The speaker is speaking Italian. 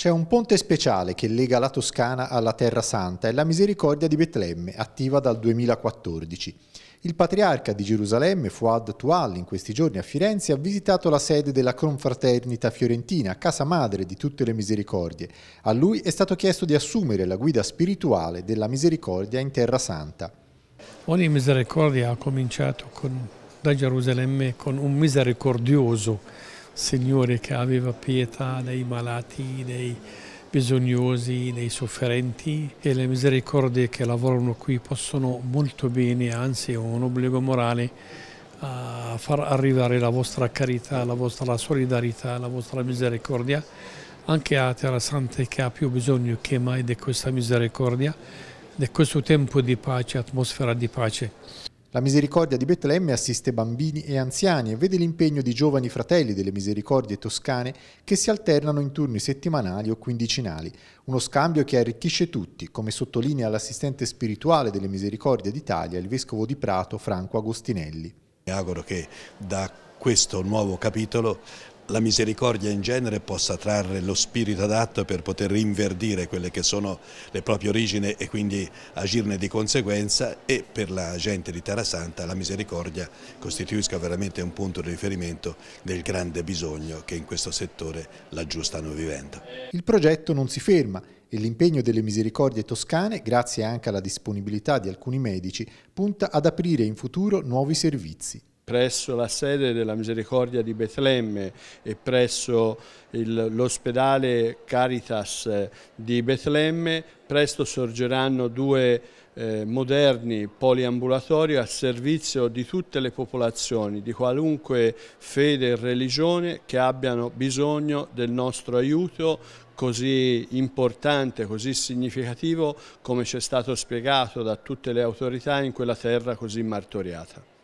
C'è un ponte speciale che lega la Toscana alla Terra Santa e la Misericordia di Betlemme, attiva dal 2014. Il patriarca di Gerusalemme, Fuad Tual, in questi giorni a Firenze ha visitato la sede della Confraternita Fiorentina, casa madre di tutte le misericordie. A lui è stato chiesto di assumere la guida spirituale della misericordia in Terra Santa. Ogni misericordia ha cominciato con, da Gerusalemme con un misericordioso Signore che aveva pietà dei malati, dei bisognosi, dei sofferenti e le misericordie che lavorano qui possono molto bene, anzi è un obbligo morale a far arrivare la vostra carità, la vostra solidarietà, la vostra misericordia anche a Terra Santa che ha più bisogno che mai di questa misericordia, di questo tempo di pace, atmosfera di pace. La misericordia di Betlemme assiste bambini e anziani e vede l'impegno di giovani fratelli delle misericordie toscane che si alternano in turni settimanali o quindicinali, uno scambio che arricchisce tutti, come sottolinea l'assistente spirituale delle misericordie d'Italia, il vescovo di Prato Franco Agostinelli. Mi auguro che da questo nuovo capitolo la misericordia in genere possa trarre lo spirito adatto per poter rinverdire quelle che sono le proprie origini e quindi agirne di conseguenza e per la gente di Terra Santa la misericordia costituisca veramente un punto di riferimento del grande bisogno che in questo settore laggiù stanno vivendo. Il progetto non si ferma e l'impegno delle misericordie toscane, grazie anche alla disponibilità di alcuni medici, punta ad aprire in futuro nuovi servizi presso la sede della Misericordia di Betlemme e presso l'ospedale Caritas eh, di Betlemme, presto sorgeranno due eh, moderni poliambulatori a servizio di tutte le popolazioni, di qualunque fede e religione che abbiano bisogno del nostro aiuto così importante, così significativo come ci è stato spiegato da tutte le autorità in quella terra così martoriata.